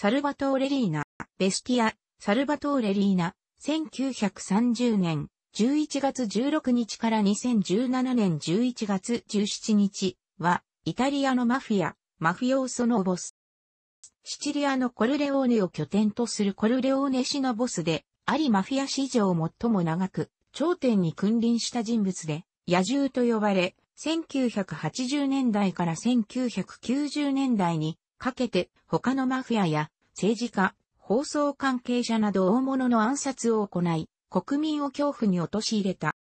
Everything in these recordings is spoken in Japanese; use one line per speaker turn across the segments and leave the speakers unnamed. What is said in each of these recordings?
サルバトーレリーナ、ベスティア、サルバトーレリーナ、1930年11月16日から2017年11月17日は、イタリアのマフィア、マフィオーソのボス。シチリアのコルレオーネを拠点とするコルレオーネ氏のボスで、ありマフィア史上最も長く、頂点に君臨した人物で、野獣と呼ばれ、1980年代から1990年代にかけて他のマフィアや政治家、放送関係者など大物の暗殺を行い、国民を恐怖に陥れた。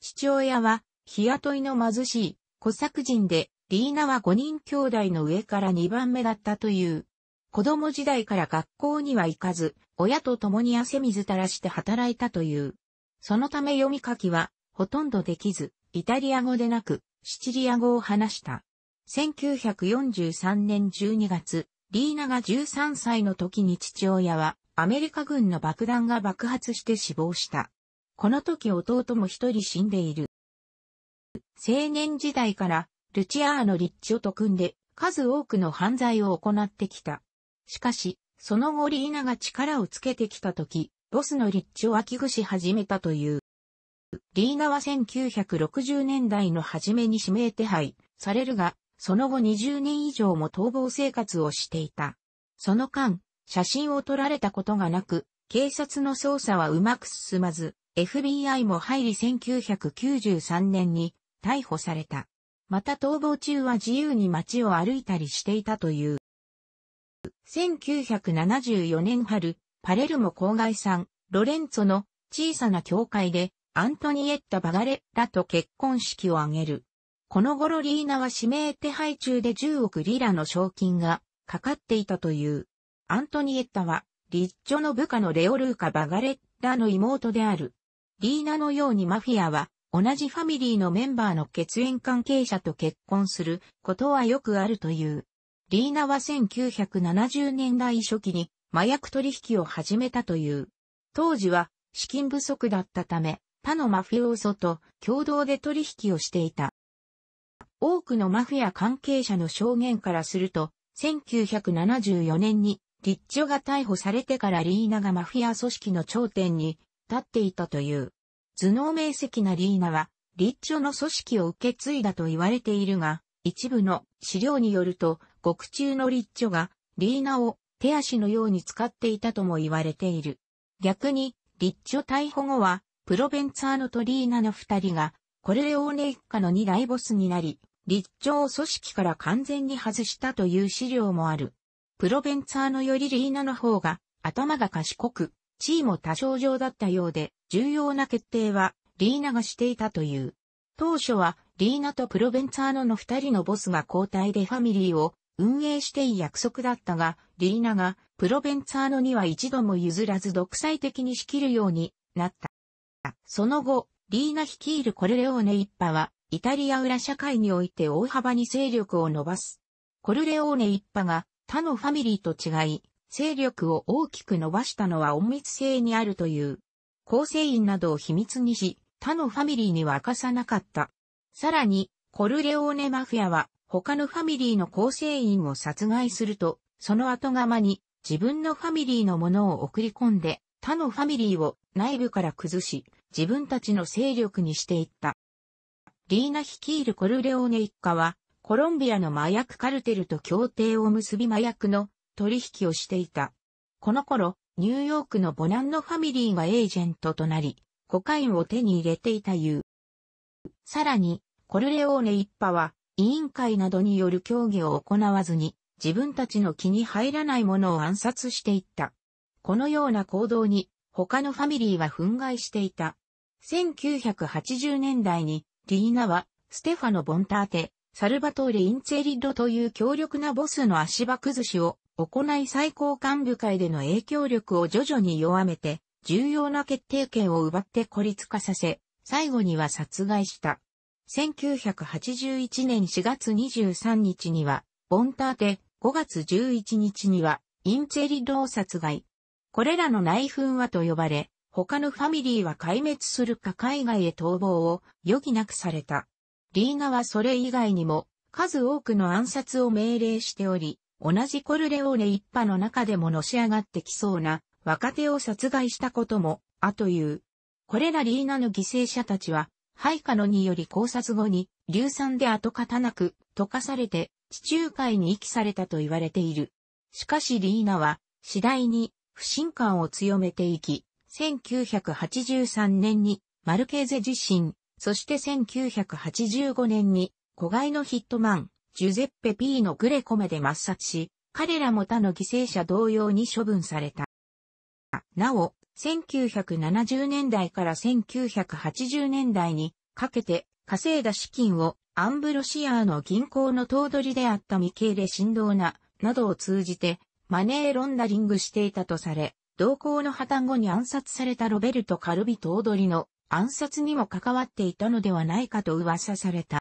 父親は、日雇いの貧しい、小作人で、リーナは5人兄弟の上から2番目だったという。子供時代から学校には行かず、親と共に汗水垂らして働いたという。そのため読み書きは、ほとんどできず、イタリア語でなく、シチリア語を話した。1943年12月、リーナが13歳の時に父親はアメリカ軍の爆弾が爆発して死亡した。この時弟も一人死んでいる。青年時代からルチアーノ・リッチオと組んで数多くの犯罪を行ってきた。しかし、その後リーナが力をつけてきた時、ボスのリッチを秋し始めたという。リーナは1960年代の初めに指名手配されるが、その後20年以上も逃亡生活をしていた。その間、写真を撮られたことがなく、警察の捜査はうまく進まず、FBI も入り1993年に逮捕された。また逃亡中は自由に街を歩いたりしていたという。1974年春、パレルモ郊外産、ロレンツォの小さな教会でアントニエッタ・バガレッラと結婚式を挙げる。この頃リーナは指名手配中で10億リラの賞金がかかっていたという。アントニエッタは、リッチョの部下のレオルーカ・バガレッラの妹である。リーナのようにマフィアは、同じファミリーのメンバーの血縁関係者と結婚することはよくあるという。リーナは1970年代初期に麻薬取引を始めたという。当時は資金不足だったため、他のマフィオーソと共同で取引をしていた。多くのマフィア関係者の証言からすると、1974年にリッチョが逮捕されてからリーナがマフィア組織の頂点に立っていたという。頭脳明晰なリーナは、リッチョの組織を受け継いだと言われているが、一部の資料によると、獄中のリッチョが、リーナを手足のように使っていたとも言われている。逆に、リッチョ逮捕後は、プロベンツァーノとリーナの二人が、コれレオーネ一家の二大ボスになり、立長組織から完全に外したという資料もある。プロベンツァーノよりリーナの方が頭が賢く、地位も多少上だったようで、重要な決定はリーナがしていたという。当初はリーナとプロベンツァーノの二人のボスが交代でファミリーを運営していい約束だったが、リーナがプロベンツァーノには一度も譲らず独裁的に仕切るようになった。その後、リーナ率いるコルレオーネ一派はイタリア裏社会において大幅に勢力を伸ばす。コルレオーネ一派が他のファミリーと違い、勢力を大きく伸ばしたのは隠密性にあるという。構成員などを秘密にし、他のファミリーには明かさなかった。さらに、コルレオーネマフィアは他のファミリーの構成員を殺害すると、その後釜に自分のファミリーのものを送り込んで、他のファミリーを内部から崩し、自分たちの勢力にしていった。リーナ率いるコルレオーネ一家は、コロンビアの麻薬カルテルと協定を結び麻薬の取引をしていた。この頃、ニューヨークのボナンのファミリーがエージェントとなり、コカインを手に入れていたゆう。さらに、コルレオーネ一派は、委員会などによる協議を行わずに、自分たちの気に入らないものを暗殺していった。このような行動に、他のファミリーは憤慨していた。1980年代に、ティーナは、ステファノ・ボンターテ、サルバトーレ・インツェリッドという強力なボスの足場崩しを行い最高幹部会での影響力を徐々に弱めて、重要な決定権を奪って孤立化させ、最後には殺害した。1981年4月23日には、ボンターテ、5月11日には、インツェリドを殺害。これらの内紛はと呼ばれ、他のファミリーは壊滅するか海外へ逃亡を余儀なくされた。リーナはそれ以外にも数多くの暗殺を命令しており、同じコルレオーネ一派の中でものし上がってきそうな若手を殺害したことも、あという。これらリーナの犠牲者たちは、配下のにより考察後に、硫酸で跡形なく溶かされて、地中海に遺棄されたと言われている。しかしリーナは、次第に不信感を強めていき、1983年にマルケーゼ自身、そして1985年に子飼いのヒットマン、ジュゼッペ・ピーのグレコメで抹殺し、彼らも他の犠牲者同様に処分された。なお、1970年代から1980年代にかけて稼いだ資金をアンブロシアの銀行の頭取であったミケーレ・シンドーナなどを通じてマネーロンダリングしていたとされ、同行の破綻後に暗殺されたロベルト・カルビト・オドリの暗殺にも関わっていたのではないかと噂された。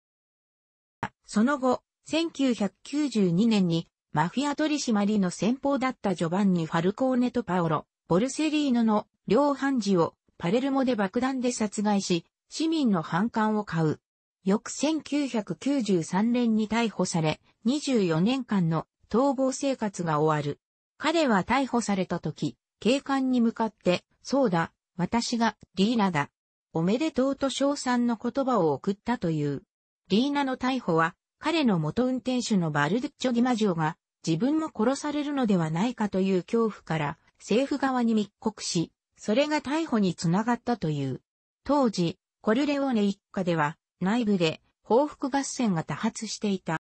その後、1992年にマフィア取締りの先方だったジョバンニ・ファルコーネとパオロ、ボルセリーノの両判事をパレルモで爆弾で殺害し、市民の反感を買う。翌1993年に逮捕され、24年間の逃亡生活が終わる。彼は逮捕された時、警官に向かって、そうだ、私がリーナだ。おめでとうと賞賛の言葉を送ったという。リーナの逮捕は、彼の元運転手のバルドッチョ・ディマジオが、自分も殺されるのではないかという恐怖から、政府側に密告し、それが逮捕につながったという。当時、コルレオーネ一家では、内部で報復合戦が多発していた。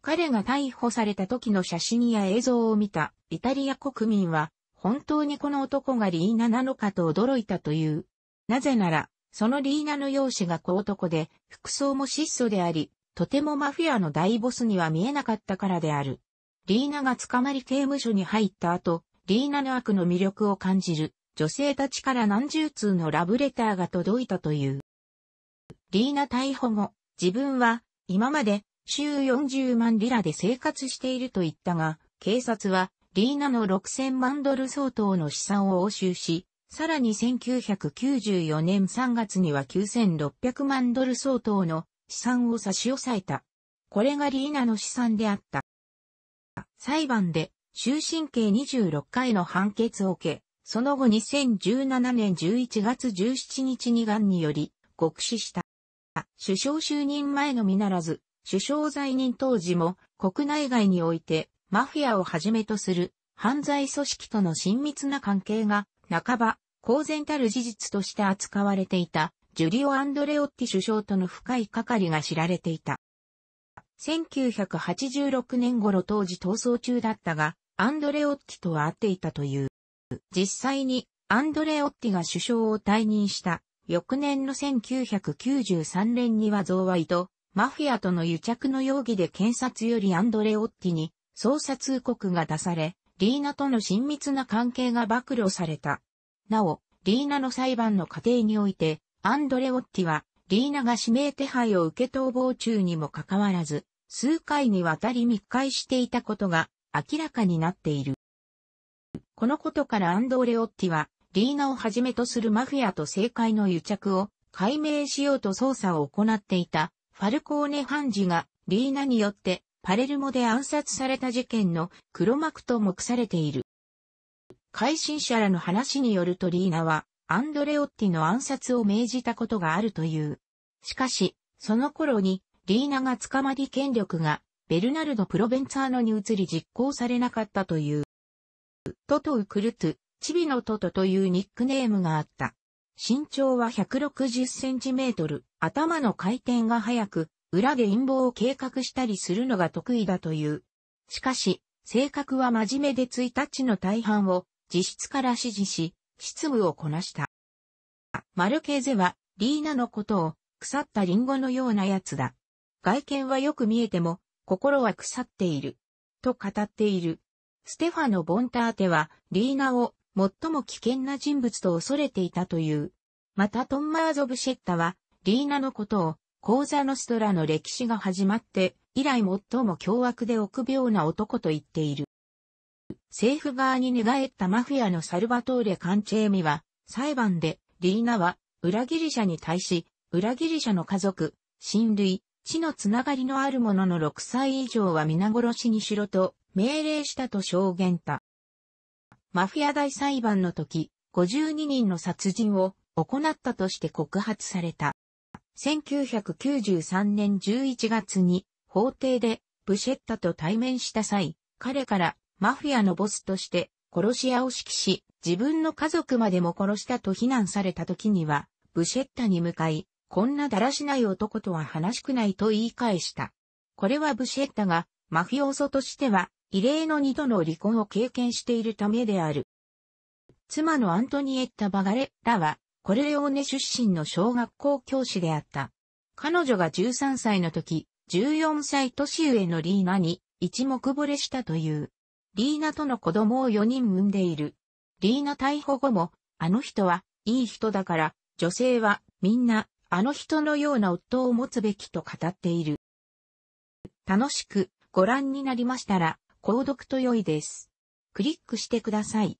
彼が逮捕された時の写真や映像を見たイタリア国民は本当にこの男がリーナなのかと驚いたという。なぜなら、そのリーナの容姿が小男で、服装も質素であり、とてもマフィアの大ボスには見えなかったからである。リーナが捕まり刑務所に入った後、リーナの悪の魅力を感じる、女性たちから何十通のラブレターが届いたという。リーナ逮捕後、自分は、今まで、週40万リラで生活していると言ったが、警察は、リーナの6000万ドル相当の資産を押収し、さらに1994年3月には9600万ドル相当の資産を差し押さえた。これがリーナの資産であった。裁判で終身刑26回の判決を受け、その後2017年11月17日に癌により極死した。首相就任前のみならず、首相在任当時も国内外においてマフィアをはじめとする犯罪組織との親密な関係が、半ば、公然たる事実として扱われていた、ジュリオ・アンドレオッティ首相との深い係が知られていた。1986年頃当時逃走中だったが、アンドレオッティとは会っていたという。実際に、アンドレオッティが首相を退任した、翌年の1993年には贈賄と、マフィアとの癒着の容疑で検察よりアンドレオッティに捜査通告が出され、リーナとの親密な関係が暴露された。なお、リーナの裁判の過程において、アンドレオッティは、リーナが指名手配を受け逃亡中にもかかわらず、数回にわたり密会していたことが明らかになっている。このことからアンドレオッティは、リーナをはじめとするマフィアと政界の癒着を解明しようと捜査を行っていたファルコーネ判事がリーナによってパレルモで暗殺された事件の黒幕と目されている。改心者らの話によるとリーナは、アンドレオッティの暗殺を命じたことがあるという。しかし、その頃に、リーナが捕まり権力が、ベルナルド・プロベンツァーノに移り実行されなかったという。トトウ・クルトゥ、チビのトトというニックネームがあった。身長は160センチメートル、頭の回転が速く、裏で陰謀を計画したりするのが得意だという。しかし、性格は真面目で1日の大半を自室から指示し、執務をこなした。マルケーゼは、リーナのことを、腐ったリンゴのようなやつだ。外見はよく見えても、心は腐っている。と語っている。ステファノ・ボンターテは、リーナを、最も危険な人物と恐れていたという。またトンマーゾブシェッタは、リーナのことを、コーザ・ノストラの歴史が始まって、以来最も凶悪で臆病な男と言っている。政府側に寝返ったマフィアのサルバトーレ・カンチェーミは、裁判で、リーナは、裏ギリシャに対し、裏ギリシャの家族、親類、地のつながりのある者の6歳以上は皆殺しにしろと命令したと証言た。マフィア大裁判の時、52人の殺人を行ったとして告発された。1993年11月に法廷でブシェッタと対面した際、彼からマフィアのボスとして殺し屋を指揮し、自分の家族までも殺したと非難された時には、ブシェッタに向かい、こんなだらしない男とは話しくないと言い返した。これはブシェッタがマフィオーソとしては異例の二度の離婚を経験しているためである。妻のアントニエッタ・バガレッラはコレレオーネ出身の小学校教師であった。彼女が13歳の時、14歳年上のリーナに一目惚れしたという。リーナとの子供を4人産んでいる。リーナ逮捕後も、あの人はいい人だから、女性はみんなあの人のような夫を持つべきと語っている。楽しくご覧になりましたら、購読と良いです。クリックしてください。